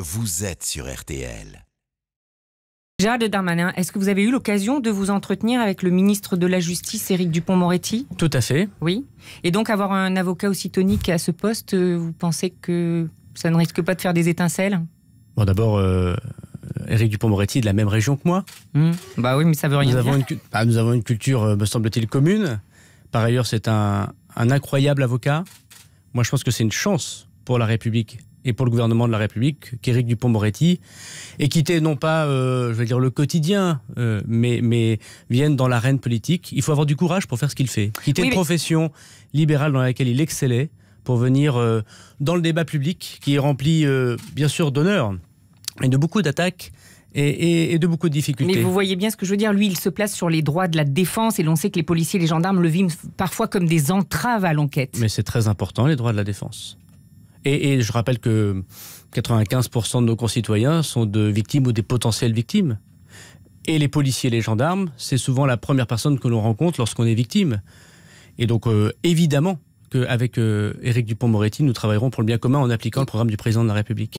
Vous êtes sur RTL. de Darmanin, est-ce que vous avez eu l'occasion de vous entretenir avec le ministre de la Justice, Éric Dupont-Moretti Tout à fait. Oui. Et donc avoir un avocat aussi tonique à ce poste, euh, vous pensez que ça ne risque pas de faire des étincelles Bon, d'abord, euh, Éric Dupont-Moretti de la même région que moi. Hmm. Bah oui, mais ça veut rien nous dire. Avons une, bah, nous avons une culture, euh, me semble-t-il, commune. Par ailleurs, c'est un incroyable avocat. Moi, je pense que c'est une chance pour la République et pour le gouvernement de la République qu'Éric Dupont-Moretti, et quitter non pas, euh, je vais dire, le quotidien, euh, mais, mais viennent dans l'arène politique. Il faut avoir du courage pour faire ce qu'il fait. Quitter une profession libérale dans laquelle il excellait pour venir euh, dans le débat public qui est rempli, bien sûr, d'honneur et de beaucoup d'attaques. Et, et, de beaucoup de difficultés. Mais vous voyez bien ce que je veux dire. Lui, il se place sur les droits de la défense et l'on sait que les policiers et les gendarmes le vivent parfois comme des entraves à l'enquête. Mais c'est très important, les droits de la défense. Et, je rappelle que 95% de nos concitoyens sont de victimes ou des potentielles victimes. Et les policiers et les gendarmes, c'est souvent la première personne que l'on rencontre lorsqu'on est victime. Et donc, euh, évidemment, qu'avec euh, Éric Dupont-Moretti, nous travaillerons pour le bien commun en appliquant le programme du président de la République.